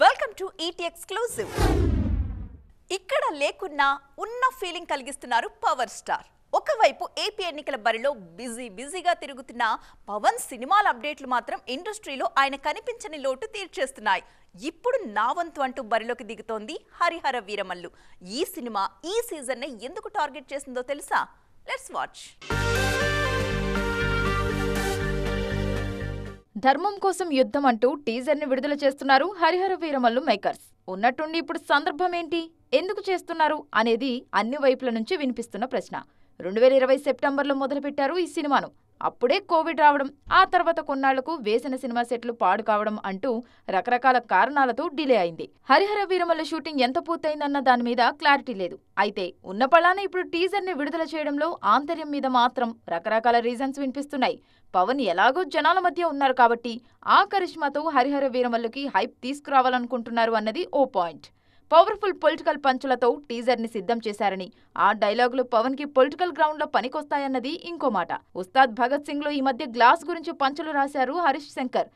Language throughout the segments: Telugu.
వెల్కమ్ టు ఈటీ ఎక్స్క్లూజివ్ ఇక్కడ లేకున్నా ఉన్న ఫీలింగ్ కలిగిస్తున్నారు పవర్ స్టార్ ఒకవైపు ఏపీ ఎన్నికల బరిలో బిజీ బిజీగా తిరుగుతున్న పవన్ సినిమాల అప్డేట్లు మాత్రం ఇండస్ట్రీలో ఆయన కనిపించని లోటు తీర్చేస్తున్నాయి ఇప్పుడు నా వంతు అంటూ బరిలోకి దిగుతోంది హరిహర వీరమల్లు ఈ సినిమా ఈ సీజన్నే ఎందుకు టార్గెట్ చేసిందో తెలుసా లెట్స్ వాచ్ ధర్మం కోసం యుద్ధం అంటూ టీజర్ ని విడుదల చేస్తున్నారు హరిహర వీరమల్లు మేకర్స్ ఉన్నట్టుండి ఇప్పుడు సందర్భం ఏంటి ఎందుకు చేస్తున్నారు అనేది అన్ని వైపుల నుంచి వినిపిస్తున్న ప్రశ్న రెండు వేల ఇరవై సెప్టెంబర్లో మొదలుపెట్టారు ఈ సినిమాను అప్పుడే కోవిడ్ రావడం ఆ తర్వాత కొన్నాళ్లకు వేసిన సినిమా సెట్లు పాడు కావడం అంటూ రకరకాల కారణాలతో డిలే అయింది హరిహర వీరమల్ల షూటింగ్ ఎంత పూర్తయిందన్న దాని మీద క్లారిటీ లేదు అయితే ఉన్న పళాన ఇప్పుడు టీజర్ని విడుదల చేయడంలో ఆంతర్యం మీద మాత్రం రకరకాల రీజన్స్ వినిపిస్తున్నాయి పవన్ ఎలాగో జనాల మధ్య ఉన్నారు కాబట్టి ఆ కరిష్మాతో హరిహర వీరమల్లకి హైప్ తీసుకురావాలనుకుంటున్నారు అన్నది ఓ పాయింట్ పవర్ఫుల్ పొలిటికల్ పంచులతో టీజర్ ని సిద్ధం చేశారని ఆ డైలాగులు పవన్ కి పొలిటికల్ గ్రౌండ్ లో పనికొస్తాయన్నది ఇంకో మాట ఉస్తాద్ భగత్ సింగ్ లో ఈ మధ్య గ్లాస్ గురించి పంచులు రాశారు హరీష్ శంకర్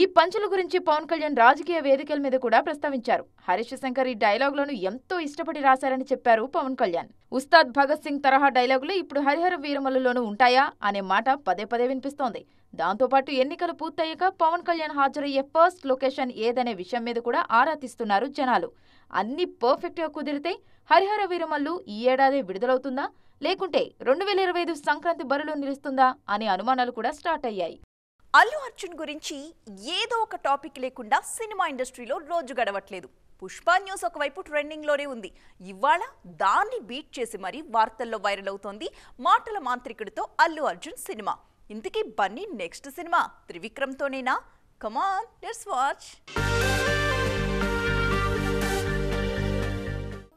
ఈ పంచుల గురించి పవన్ కళ్యాణ్ రాజకీయ వేదికల మీద కూడా ప్రస్తావించారు హరీష్ శంకర్ ఈ డైలాగులను ఎంతో ఇష్టపడి రాశారని చెప్పారు పవన్ కళ్యాణ్ ఉస్తాద్ భగత్ సింగ్ తరహా డైలాగులు ఇప్పుడు హరిహర వీరములలోనూ ఉంటాయా అనే మాట పదే పదే వినిపిస్తోంది దాంతోపాటు ఎన్నికలు పూర్తయ్యాక పవన్ కళ్యాణ్ హాజరయ్యే ఫస్ట్ లొకేషన్ ఏదనే విషయం మీద కూడా ఆరా తీస్తున్నారు జనాలు అన్ని పర్ఫెక్ట్గా కుదిరితే హరిహర వీరమల్లు ఈ ఏడాది విడుదలవుతుందా లేకుంటే రెండు వేల ఇరవై ఐదు సంక్రాంతి బరిలో నిలుస్తుందా అనే అనుమానాలు కూడా స్టార్ట్ అయ్యాయి అల్లు అర్జున్ గురించి ఏదో ఒక టాపిక్ లేకుండా సినిమా ఇండస్ట్రీలో రోజు గడవట్లేదు పుష్ప న్యూస్ ఒకవైపు ట్రెండింగ్లోనే ఉంది ఇవాళ దాన్ని బీట్ చేసి మరీ వార్తల్లో వైరల్ అవుతోంది మాటల మాంత్రికుడితో అల్లు అర్జున్ సినిమా ఇంతకీ బన్నీ నెక్స్ట్ సినిమా త్రివిక్రమ్తోనేనా కమాన్ లెట్స్ వాచ్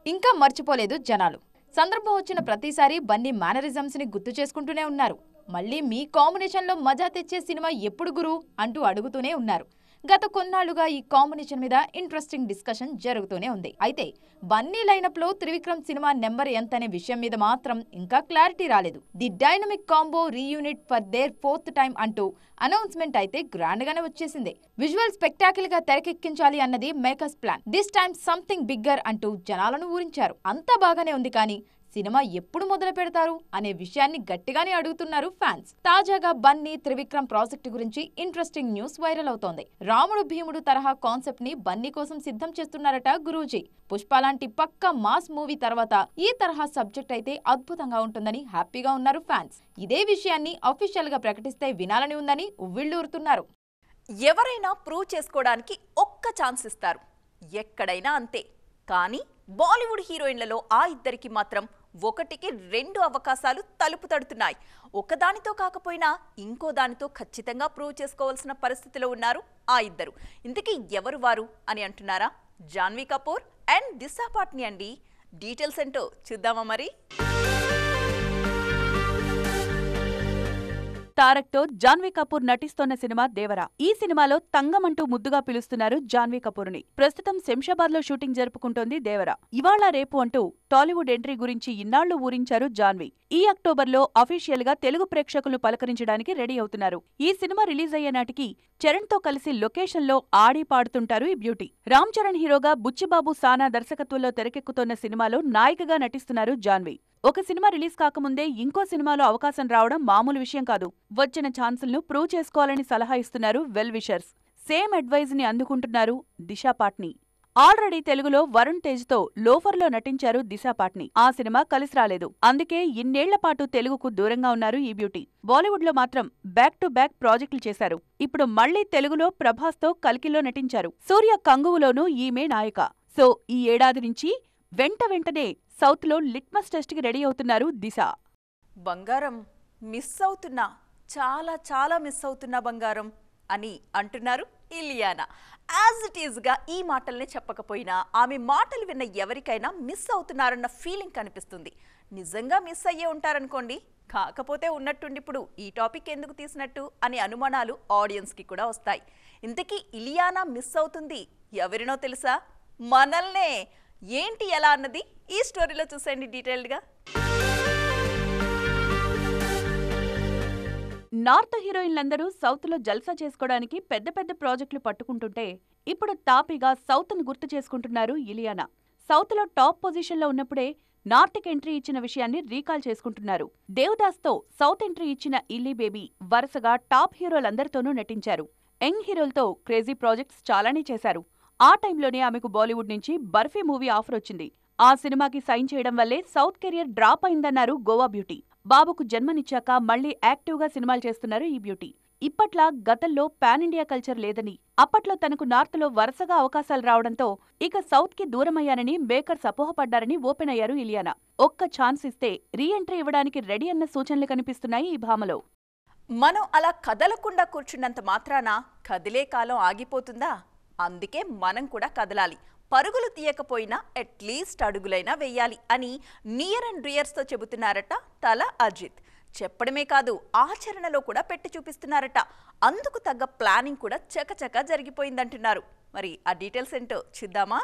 ఇంకా మర్చిపోలేదు జనాలు సందర్భం వచ్చిన ప్రతిసారి బన్నీ మేనరిజమ్స్ ని గుర్తు చేసుకుంటూనే ఉన్నారు మళ్ళీ మీ కాంబినేషన్లో మజా తెచ్చే సినిమా ఎప్పుడు గురు అంటూ అడుగుతూనే ఉన్నారు గత కొన్నాళ్లుగా ఈ కాంబినేషన్ మీద ఇంట్రెస్టింగ్ డిస్కషన్ జరుగుతూనే ఉంది అయితే బన్నీ లైనప్ లో త్రివిక్రమ్ సినిమా నెంబర్ ఎంత అనే విషయం మీద మాత్రం ఇంకా క్లారిటీ రాలేదు the dynamic combo reunite for their fourth time అంటూ అనౌన్స్మెంట్ అయితే గ్రాండ్ గానే వచ్చేసింది విజువల్ స్పెక్టాకిల్ గా తెరకెక్కించాలి అన్నది makers plan this time something bigger అంటూ జనాలను ఊరించారు అంతా బాగానే ఉంది కానీ సినిమా ఎప్పుడు మొదలు పెడతారు అనే విషయాన్ని గట్టిగానే అడుగుతున్నారు ఫ్యాన్స్ తాజాగా బన్నీ త్రివిక్రమ్ ప్రాజెక్ట్ గురించి ఇంట్రెస్టింగ్ న్యూస్ వైరల్ అవుతోంది రాముడు భీముడు తరహా కాన్సెప్ట్ ని బన్నీ కోసం సిద్ధం చేస్తున్నారట గురూజీ పుష్ప లాంటి పక్క మాస్ మూవీ తర్వాత ఈ తరహా సబ్జెక్ట్ అయితే అద్భుతంగా ఉంటుందని హ్యాపీగా ఉన్నారు ఫ్యాన్స్ ఇదే విషయాన్ని అఫీషియల్ గా ప్రకటిస్తే వినాలని ఉందని ఉవ్విళ్ళూరుతున్నారు ఎవరైనా ప్రూవ్ చేసుకోవడానికి ఒక్క ఛాన్స్ ఇస్తారు ఎక్కడైనా అంతే కానీ బాలీవుడ్ హీరోయిన్లలో ఆ ఇద్దరికి మాత్రం ఒకటికి రెండు అవకాశాలు తలుపు తడుతున్నాయి ఒకదానితో కాకపోయినా ఇంకో దానితో ఖచ్చితంగా ప్రూవ్ చేసుకోవాల్సిన పరిస్థితిలో ఉన్నారు ఆ ఇద్దరు ఇంతకీ ఎవరు వారు అని అంటున్నారా జాన్వీ కపూర్ అండ్ దిశా పాట్ని అండి డీటెయిల్స్ ఏంటో చూద్దామా మరి తారక్తో జాన్వీ కపూర్ నటిస్తోన్న సినిమా దేవరా ఈ సినిమాలో తంగమంటూ ముద్దుగా పిలుస్తున్నారు జాన్వీ కపూర్ని ప్రస్తుతం శంషాబాద్ లో షూటింగ్ జరుపుకుంటోంది దేవరా ఇవాళ రేపు అంటూ టాలీవుడ్ ఎంట్రీ గురించి ఇన్నాళ్లు ఊరించారు జాన్వి ఈ అక్టోబర్లో అఫీషియల్ గా తెలుగు ప్రేక్షకులు పలకరించడానికి రెడీ అవుతున్నారు ఈ సినిమా రిలీజ్ అయ్యే నాటికి చరణ్ తో కలిసి లొకేషన్ లో ఆడి పాడుతుంటారు ఈ బ్యూటీ రామ్ చరణ్ హీరోగా బుచ్చిబాబు సానా దర్శకత్వంలో తెరకెక్కుతోన్న సినిమాలో నాయికగా నటిస్తున్నారు జాన్వి ఒక సినిమా రిలీజ్ కాకముందే ఇంకో సినిమాలో అవకాశం రావడం మామూలు విషయం కాదు వచ్చిన ఛాన్సులను ప్రూవ్ చేసుకోవాలని సలహా ఇస్తున్నారు వెల్ విషర్స్ సేమ్ అడ్వైజ్ ని అందుకుంటున్నారు దిశా పాట్ని ఆల్రెడీ తెలుగులో వరుణ్ తేజ్తో లోఫర్లో నటించారు దిశా పాట్ని ఆ సినిమా కలిసి రాలేదు అందుకే ఇన్నేళ్ల పాటు తెలుగుకు దూరంగా ఉన్నారు ఈ బ్యూటీ బాలీవుడ్లో మాత్రం బ్యాక్ టు బ్యాక్ ప్రాజెక్టులు చేశారు ఇప్పుడు మళ్లీ తెలుగులో ప్రభాస్తో కలికిలో నటించారు సూర్య కంగువులోనూ ఈమె నాయక సో ఈ ఏడాది నుంచి వెంట వెంటనే సౌత్లో లిట్మస్ టెస్ట్కి రెడీ అవుతున్నారు దిశ బంగారం మిస్ అవుతున్నా చాలా చాలా మిస్ అవుతున్నా బంగారం అని అంటున్నారు ఇలియానా యాజ్ ఇట్ ఈజ్గా ఈ మాటల్ని చెప్పకపోయినా ఆమె మాటలు విన్న ఎవరికైనా మిస్ అవుతున్నారన్న ఫీలింగ్ కనిపిస్తుంది నిజంగా మిస్ అయ్యే ఉంటారనుకోండి కాకపోతే ఉన్నట్టుండి ఇప్పుడు ఈ టాపిక్ ఎందుకు తీసినట్టు అనే అనుమానాలు ఆడియన్స్కి కూడా వస్తాయి ఇంతకీ ఇలియానా మిస్ అవుతుంది ఎవరినో తెలుసా మనల్నే ఏంటి ఎలా అన్నది ఈ స్టోరీలో చూసేయండి డీటెయిల్డ్గా నార్త్ హీరోయిన్లందరూ సౌత్ లో జల్సా చేసుకోవడానికి పెద్ద పెద్ద ప్రాజెక్టులు పట్టుకుంటుంటే ఇప్పుడు తాపీగా సౌత్ను గుర్తు చేసుకుంటున్నారు ఇలియానా సౌత్లో టాప్ పొజిషన్లో ఉన్నప్పుడే కి ఎంట్రీ ఇచ్చిన విషయాన్ని రీకాల్ చేసుకుంటున్నారు దేవదాస్తో సౌత్ ఎంట్రీ ఇచ్చిన ఇల్లీ బేబీ వరుసగా టాప్ హీరోలందరితోనూ నటించారు యంగ్ హీరోలతో క్రేజీ ప్రాజెక్ట్స్ చాలానే చేశారు ఆ టైంలోనే ఆమెకు బాలీవుడ్ నుంచి బర్ఫీ మూవీ ఆఫర్ వచ్చింది ఆ సినిమాకి సైన్ చేయడం వల్లే సౌత్ కెరియర్ డ్రాప్ అయిందన్నారు గోవా బ్యూటీ బాబుకు జన్మనిచ్చాక మళ్లీ యాక్టివ్గా సినిమాలు చేస్తున్నారు ఈ బ్యూటీ ఇప్పట్లా గతంలో పాన్ ఇండియా కల్చర్ లేదని అప్పట్లో తనకు నార్త్లో వరుసగా అవకాశాలు రావడంతో ఇక సౌత్కి దూరమయ్యానని మేకర్స్ అపోహపడ్డారని ఓపెన్ అయ్యారు ఇలియానా ఒక్క ఛాన్స్ ఇస్తే రీఎంట్రీ ఇవ్వడానికి రెడీ అన్న సూచనలు కనిపిస్తున్నాయి ఈ భామలో మనం అలా కదలకుండా కూర్చున్నంత మాత్రాన కదిలే కాలం ఆగిపోతుందా అందుకే మనం కూడా కదలాలి పరుగులు తీయకపోయినా అట్లీస్ట్ అడుగులైనా వేయాలి అని నియర్ అండ్ రియర్స్తో చెబుతున్నారట తల అజిత్ చెప్పడమే కాదు ఆచరణలో కూడా పెట్టి చూపిస్తున్నారట అందుకు తగ్గ ప్లానింగ్ కూడా చకచక జరిగిపోయిందంటున్నారు మరి ఆ డీటెయిల్స్ ఏంటో చూద్దామా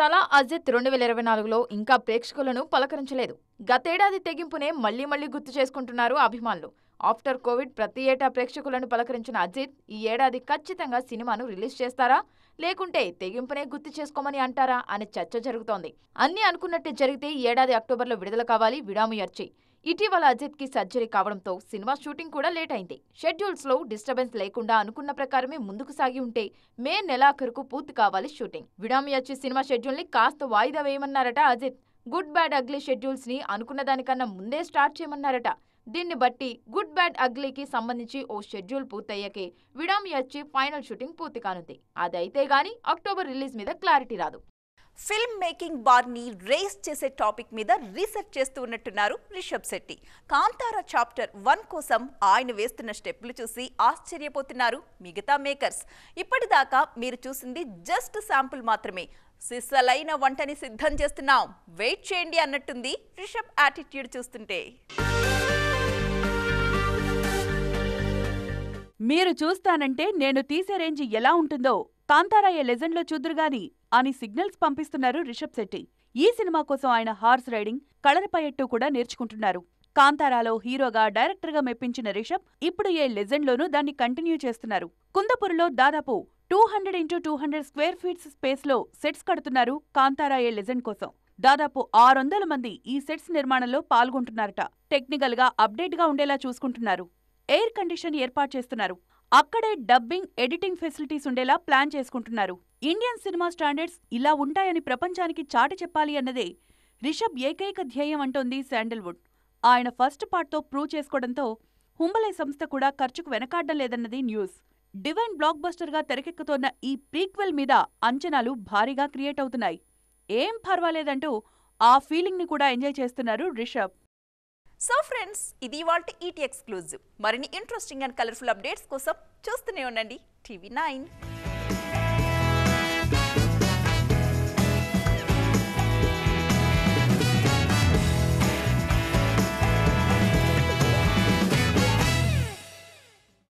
తలా అజిత్ రెండు వేల ఇరవై నాలుగులో ఇంకా ప్రేక్షకులను పలకరించలేదు గతేడాది తెగింపునే మళ్లీ మళ్లీ గుర్తు చేసుకుంటున్నారు అభిమానులు ఆఫ్టర్ కోవిడ్ ప్రతి ఏటా ప్రేక్షకులను పలకరించిన అజిత్ ఈ ఏడాది ఖచ్చితంగా సినిమాను రిలీజ్ చేస్తారా లేకుంటే తెగింపునే గుర్తు చేసుకోమని అంటారా అనే చర్చ జరుగుతోంది అన్ని అనుకున్నట్టే జరిగితే ఈ ఏడాది అక్టోబర్లో విడుదల కావాలి విడాము యర్చి ఇటీవల కి సర్జరీ కావడంతో సినిమా షూటింగ్ కూడా లేట్ అయింది షెడ్యూల్స్లో డిస్టర్బెన్స్ లేకుండా అనుకున్న ప్రకారమే ముందుకు సాగి ఉంటే మే నెలాఖరుకు పూర్తి కావాలి షూటింగ్ విడామి సినిమా సినిమా షెడ్యూల్ని కాస్త వాయిదా వేయమన్నారట అజిత్ గుడ్ బ్యాడ్ అగ్లీ షెడ్యూల్స్ని అనుకున్న దానికన్నా ముందే స్టార్ట్ చేయమన్నారట దీన్ని బట్టి గుడ్ బ్యాడ్ అగ్లీకి సంబంధించి ఓ షెడ్యూల్ పూర్తయ్యకే విడామి వచ్చి ఫైనల్ షూటింగ్ పూర్తి కానుంది అదైతే గాని అక్టోబర్ రిలీజ్ మీద క్లారిటీ రాదు ఫిల్మ్ మేకింగ్ బార్ని రేస్ చేసే టాపిక్ మీద రీసెర్చ్ చేస్తూ ఉన్నట్టున్నారు రిషబ్ శెట్టి కాంతారా చాప్టర్ వన్ కోసం ఆయన వేస్తున్న స్టెప్లు చూసి ఆశ్చర్యపోతున్నారు మిగతా మేకర్స్ ఇప్పటిదాకా మీరు చూసింది జస్ట్ శాంపుల్ మాత్రమే సిస్సలైన వంటని సిద్ధం చేస్తున్నాం వెయిట్ చేయండి అన్నట్టుంది రిషబ్ యాటిట్యూడ్ చూస్తుంటే మీరు చూస్తానంటే నేను తీసే రేంజ్ ఎలా ఉంటుందో కాంతారాయ లెజెండ్లో చూదురుగాని అని సిగ్నల్స్ పంపిస్తున్నారు రిషబ్ శెట్టి ఈ సినిమా కోసం ఆయన హార్స్ రైడింగ్ కళరపయట్టు కూడా నేర్చుకుంటున్నారు కాంతారాలో హీరోగా డైరెక్టర్గా మెప్పించిన రిషబ్ ఇప్పుడు ఏ లెజెండ్లోనూ దాన్ని కంటిన్యూ చేస్తున్నారు కుందపూర్లో దాదాపు two hundred into two hundred square feets స్పేస్లో సెట్స్ కడుతున్నారు కాంతారాయ లెజెండ్ కోసం దాదాపు ఆరు మంది ఈ సెట్స్ నిర్మాణంలో పాల్గొంటున్నారట టెక్నికల్గా అప్డేట్గా ఉండేలా చూసుకుంటున్నారు ఎయిర్ కండిషన్ ఏర్పాటు చేస్తున్నారు అక్కడే డబ్బింగ్ ఎడిటింగ్ ఫెసిలిటీస్ ఉండేలా ప్లాన్ చేసుకుంటున్నారు ఇండియన్ సినిమా స్టాండర్డ్స్ ఇలా ఉంటాయని ప్రపంచానికి చాటి చెప్పాలి అన్నదే రిషబ్ ఏకైక ధ్యేయం అంటోంది శాండల్వుడ్ ఆయన ఫస్ట్ పార్ట్తో ప్రూవ్ చేసుకోవడంతో హుంబలే సంస్థ కూడా ఖర్చుకు వెనకాడడం లేదన్నది న్యూస్ డివైన్ బ్లాక్ బస్టర్గా తెరకెక్కుతోన్న ఈ ప్రీక్వెల్ మీద అంచనాలు భారీగా క్రియేట్ అవుతున్నాయి ఏం పర్వాలేదంటూ ఆ ఫీలింగ్ని కూడా ఎంజాయ్ చేస్తున్నారు రిషబ్ సో ఫ్రెండ్స్ ఇది వాళ్ళ ఈటీ ఎక్స్క్లూజివ్ మరిన్ని ఇంట్రెస్టింగ్ అండ్ కలర్ఫుల్ అప్డేట్స్ కోసం చూస్తూనే ఉండండి టీవీ నైన్